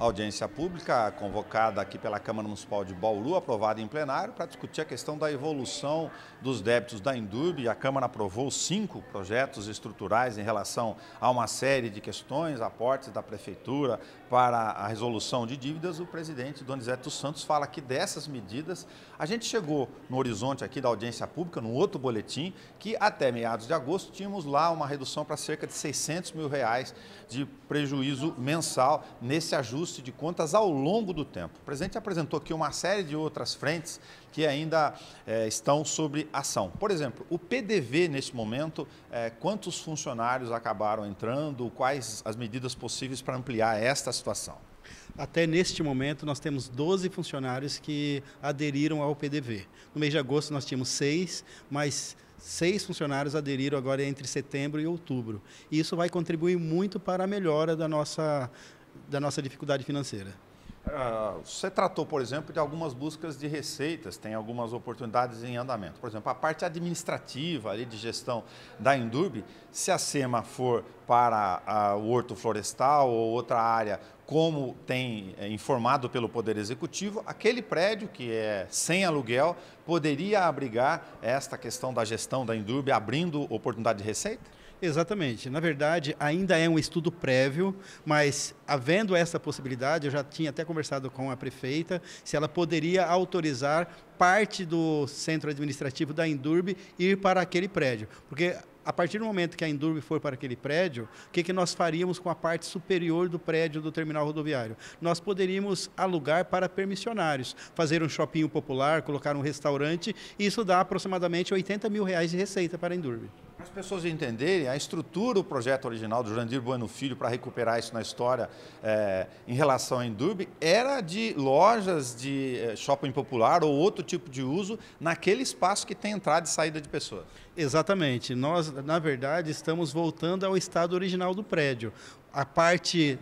A audiência pública convocada aqui pela Câmara Municipal de Bauru, aprovada em plenário, para discutir a questão da evolução dos débitos da Indurb. A Câmara aprovou cinco projetos estruturais em relação a uma série de questões, aportes da Prefeitura para a resolução de dívidas. O presidente Donizete dos Santos fala que dessas medidas a gente chegou no horizonte aqui da audiência pública, num outro boletim, que até meados de agosto tínhamos lá uma redução para cerca de 600 mil reais de prejuízo mensal nesse ajuste ajuste de contas ao longo do tempo. O presidente apresentou aqui uma série de outras frentes que ainda é, estão sobre ação. Por exemplo, o PDV neste momento, é, quantos funcionários acabaram entrando, quais as medidas possíveis para ampliar esta situação? Até neste momento, nós temos 12 funcionários que aderiram ao PDV. No mês de agosto, nós tínhamos seis, mas seis funcionários aderiram agora entre setembro e outubro. isso vai contribuir muito para a melhora da nossa da nossa dificuldade financeira. Uh, você tratou, por exemplo, de algumas buscas de receitas, tem algumas oportunidades em andamento. Por exemplo, a parte administrativa ali de gestão da Indurb, se a SEMA for para ah, o horto florestal ou outra área, como tem é, informado pelo Poder Executivo, aquele prédio que é sem aluguel poderia abrigar esta questão da gestão da Indurb, abrindo oportunidade de receita? Exatamente. Na verdade, ainda é um estudo prévio, mas havendo essa possibilidade, eu já tinha até conversado com a prefeita se ela poderia autorizar parte do centro administrativo da Indurb ir para aquele prédio, porque a partir do momento que a Indurb for para aquele prédio, o que, que nós faríamos com a parte superior do prédio do terminal rodoviário? Nós poderíamos alugar para permissionários, fazer um shopping popular, colocar um restaurante, e isso dá aproximadamente 80 mil reais de receita para a Indurb. Para as pessoas entenderem, a estrutura do projeto original do Jandir Bueno Filho para recuperar isso na história é, em relação à Endurbe era de lojas de eh, shopping popular ou outro tipo de uso naquele espaço que tem entrada e saída de pessoas. Exatamente. Nós, na verdade, estamos voltando ao estado original do prédio. A parte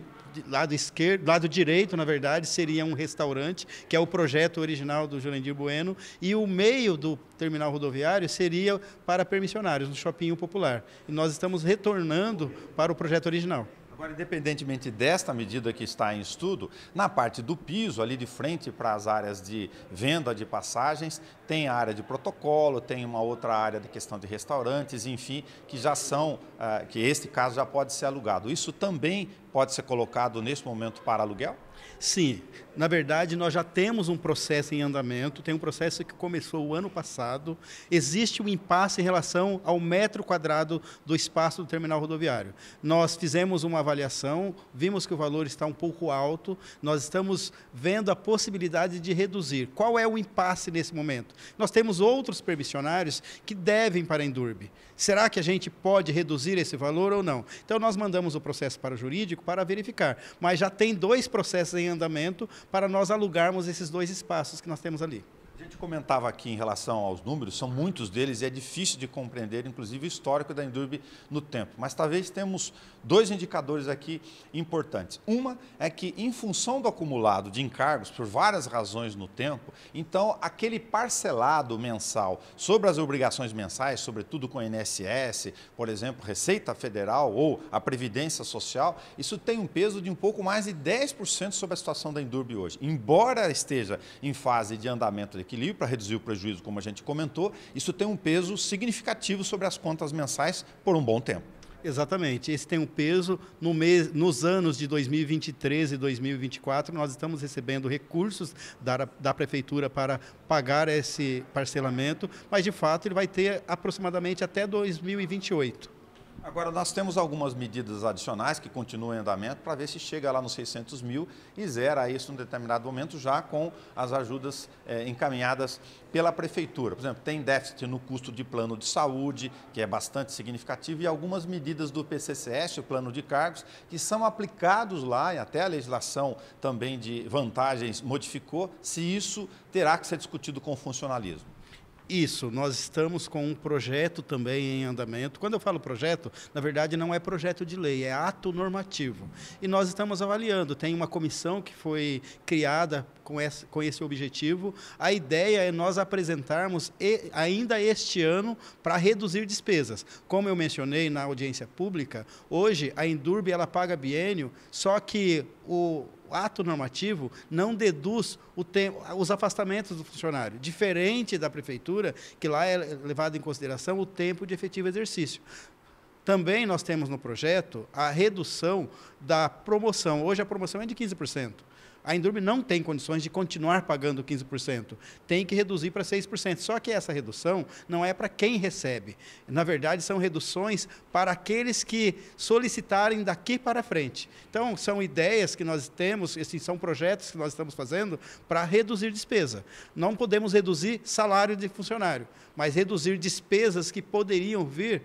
lado esquerdo, lado direito, na verdade, seria um restaurante, que é o projeto original do Jurandir Bueno, e o meio do terminal rodoviário seria para permissionários, no Shopping Popular. E nós estamos retornando para o projeto original. Agora, independentemente desta medida que está em estudo, na parte do piso, ali de frente para as áreas de venda de passagens, tem a área de protocolo, tem uma outra área de questão de restaurantes, enfim, que já são, ah, que este caso já pode ser alugado. Isso também pode ser colocado nesse momento para aluguel? Sim, na verdade nós já temos um processo em andamento, tem um processo que começou o ano passado. Existe um impasse em relação ao metro quadrado do espaço do terminal rodoviário. Nós fizemos uma avaliação, vimos que o valor está um pouco alto, nós estamos vendo a possibilidade de reduzir. Qual é o impasse nesse momento? Nós temos outros permissionários que devem para a Endurbe. Será que a gente pode reduzir esse valor ou não? Então nós mandamos o processo para o jurídico público para verificar. Mas já tem dois processos em andamento para nós alugarmos esses dois espaços que nós temos ali gente comentava aqui em relação aos números, são muitos deles e é difícil de compreender, inclusive, o histórico da Endurb no tempo. Mas talvez temos dois indicadores aqui importantes. Uma é que, em função do acumulado de encargos, por várias razões no tempo, então aquele parcelado mensal sobre as obrigações mensais, sobretudo com a INSS, por exemplo, Receita Federal ou a Previdência Social, isso tem um peso de um pouco mais de 10% sobre a situação da Endurb hoje. Embora esteja em fase de andamento de equilíbrio, equilíbrio para reduzir o prejuízo, como a gente comentou, isso tem um peso significativo sobre as contas mensais por um bom tempo. Exatamente. Esse tem um peso. No mês, nos anos de 2023 e 2024, nós estamos recebendo recursos da, da Prefeitura para pagar esse parcelamento, mas de fato ele vai ter aproximadamente até 2028. Agora, nós temos algumas medidas adicionais que continuam em andamento para ver se chega lá nos 600 mil e zera isso em determinado momento já com as ajudas eh, encaminhadas pela Prefeitura. Por exemplo, tem déficit no custo de plano de saúde, que é bastante significativo, e algumas medidas do PCCS, o plano de cargos, que são aplicados lá, e até a legislação também de vantagens modificou, se isso terá que ser discutido com o funcionalismo. Isso, nós estamos com um projeto também em andamento. Quando eu falo projeto, na verdade não é projeto de lei, é ato normativo. E nós estamos avaliando, tem uma comissão que foi criada com esse, com esse objetivo. A ideia é nós apresentarmos e, ainda este ano para reduzir despesas. Como eu mencionei na audiência pública, hoje a Indurb ela paga biênio, só que o ato normativo não deduz tempo, os afastamentos do funcionário, diferente da prefeitura, que lá é levado em consideração o tempo de efetivo exercício. Também nós temos no projeto a redução da promoção. Hoje a promoção é de 15%. A Indurbe não tem condições de continuar pagando 15%. Tem que reduzir para 6%. Só que essa redução não é para quem recebe. Na verdade, são reduções para aqueles que solicitarem daqui para frente. Então, são ideias que nós temos, assim, são projetos que nós estamos fazendo para reduzir despesa. Não podemos reduzir salário de funcionário, mas reduzir despesas que poderiam vir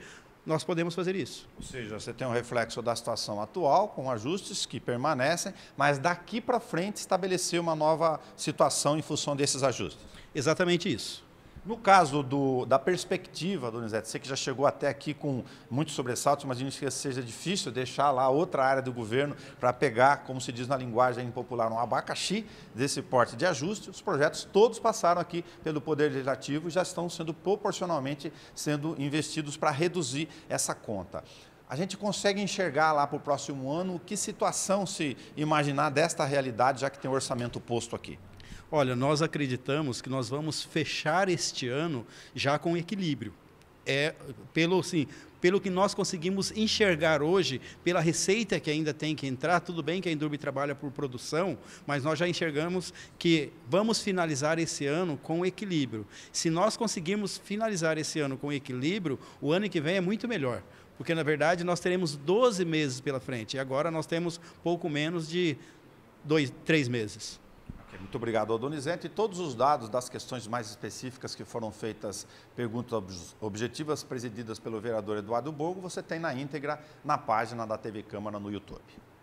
nós podemos fazer isso. Ou seja, você tem um reflexo da situação atual, com ajustes que permanecem, mas daqui para frente estabelecer uma nova situação em função desses ajustes. Exatamente isso. No caso do, da perspectiva, Donizete, você que já chegou até aqui com muitos sobressaltos, imagino que seja difícil deixar lá outra área do governo para pegar, como se diz na linguagem popular, um abacaxi desse porte de ajuste. Os projetos todos passaram aqui pelo Poder Legislativo e já estão sendo proporcionalmente sendo investidos para reduzir essa conta a gente consegue enxergar lá para o próximo ano que situação se imaginar desta realidade, já que tem o orçamento posto aqui? olha, nós acreditamos que nós vamos fechar este ano já com equilíbrio. É, pelo, sim, pelo que nós conseguimos enxergar hoje, pela receita que ainda tem que entrar, tudo bem que a Indurbe trabalha por produção, mas nós já enxergamos que vamos finalizar esse ano com equilíbrio. Se nós conseguirmos finalizar esse ano com equilíbrio, o ano que vem é muito melhor. Porque, na verdade, nós teremos 12 meses pela frente e agora nós temos pouco menos de dois, três meses. Muito obrigado, Donizete. E todos os dados das questões mais específicas que foram feitas, perguntas objetivas presididas pelo vereador Eduardo Borgo, você tem na íntegra na página da TV Câmara no YouTube.